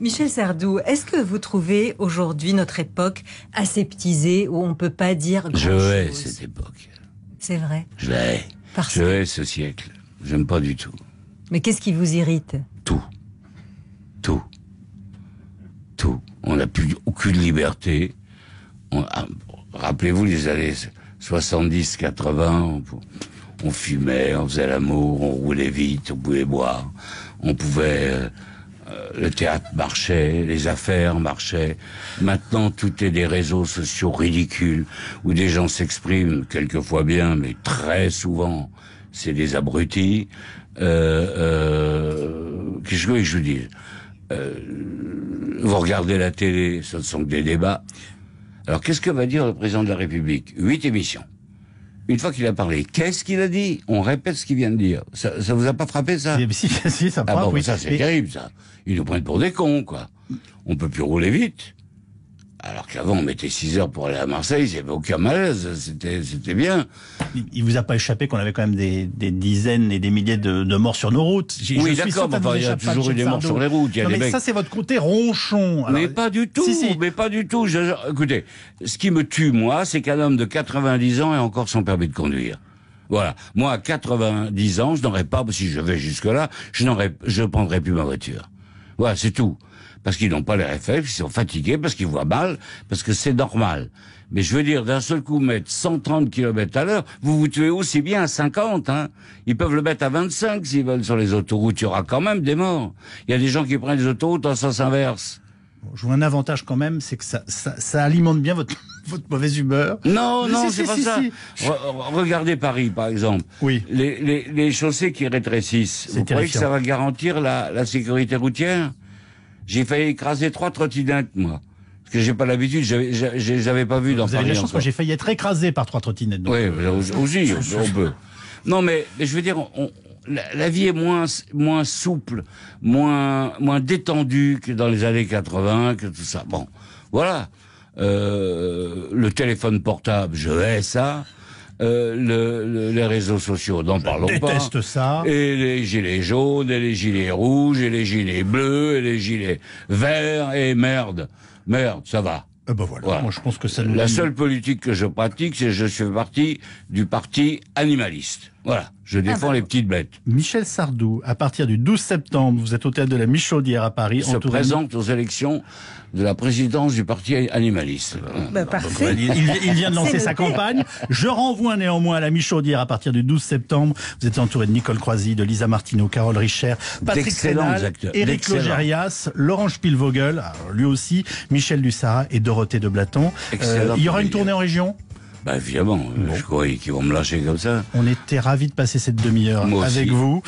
Michel Sardou, est-ce que vous trouvez aujourd'hui notre époque aseptisée où on ne peut pas dire grand Je hais cette époque. C'est vrai. Je la hais. Parce... Je hais ce siècle. J'aime pas du tout. Mais qu'est-ce qui vous irrite Tout. Tout. Tout. On n'a plus aucune liberté. Ah, rappelez-vous les années 70, 80. On... on fumait, on faisait l'amour, on roulait vite, on pouvait boire, on pouvait euh, le théâtre marchait, les affaires marchaient. Maintenant, tout est des réseaux sociaux ridicules où des gens s'expriment, quelquefois bien, mais très souvent, c'est des abrutis. Euh, euh Qu'est-ce que je vous dis euh, Vous regardez la télé, ce ne sont que des débats. Alors, qu'est-ce que va dire le président de la République Huit émissions. Une fois qu'il a parlé, qu'est-ce qu'il a dit On répète ce qu'il vient de dire. Ça, ne vous a pas frappé ça Si, ça ah Bon, mais ça c'est terrible, ça. Ils nous prennent pour des cons, quoi. On peut plus rouler vite. Alors qu'avant, on mettait 6 heures pour aller à Marseille, il n'y avait aucun malaise, c'était, c'était bien. Il vous a pas échappé qu'on avait quand même des, des dizaines et des milliers de, de morts sur nos routes. oui, d'accord, mais il y a toujours eu des morts sur les routes. Il y a mais ça, c'est votre côté ronchon. Alors... mais pas du tout, mais pas du tout. écoutez, ce qui me tue, moi, c'est qu'un homme de 90 ans ait encore son permis de conduire. Voilà. Moi, à 90 ans, je n'aurais pas, si je vais jusque-là, je n'aurais, je prendrais plus ma voiture. Voilà, c'est tout. Parce qu'ils n'ont pas les réflexes, ils sont fatigués, parce qu'ils voient mal, parce que c'est normal. Mais je veux dire, d'un seul coup, mettre 130 km à l'heure, vous vous tuez aussi bien à 50. Hein. Ils peuvent le mettre à 25 s'ils veulent sur les autoroutes. Il y aura quand même des morts. Il y a des gens qui prennent les autoroutes en sens inverse. Je vois un avantage quand même, c'est que ça, ça alimente bien votre votre mauvaise humeur. Non, non, c'est pas ça. regardez Paris, par exemple. Oui. Les, les, les chaussées qui rétrécissent. Vous croyez que ça va garantir la, la sécurité routière J'ai failli écraser trois trottinettes, moi. Parce que j'ai pas l'habitude, j'avais pas vu dans Vous Avez la chance, moi j'ai failli être écrasé par trois trottinettes. Oui, aussi, on peut. Non, mais, je veux dire, on, la, la, vie est moins moins souple, moins moins détendue que dans les années 80, que tout ça. Bon, voilà. Euh, le téléphone portable, je hais ça. Euh, les réseaux sociaux, n'en parlons pas. Déteste ça. Et les gilets jaunes, et les gilets rouges, et les gilets bleus, et les gilets verts, et merde, merde, ça va. Ah bah voilà, Moi, je pense que c'est La seule politique que je pratique, c'est je suis parti du parti animaliste. Voilà, je ah, défends les petites bêtes. Michel Sardou, à partir du 12 septembre, vous êtes au théâtre de la Michaudière à Paris. Il se présente aux élections de la présidence du parti animaliste. Bah, parfait. Bah, bah, il, vient de lancer sa campagne. Je renvoie néanmoins à la Michaudière à partir du 12 septembre. Vous êtes entouré de Nicole Croisy, de Lisa Martineau, Carole Richer, Patrick Sénal, Éric Logérias, Laurent Spielvogel, lui aussi, Michel Dussara et Dorothée de Blaton. Euh, il y aura une tournée en région bah évidemment, je croyais qu'ils vont me lâcher comme ça. On était ravis de passer cette demi-heure avec vous.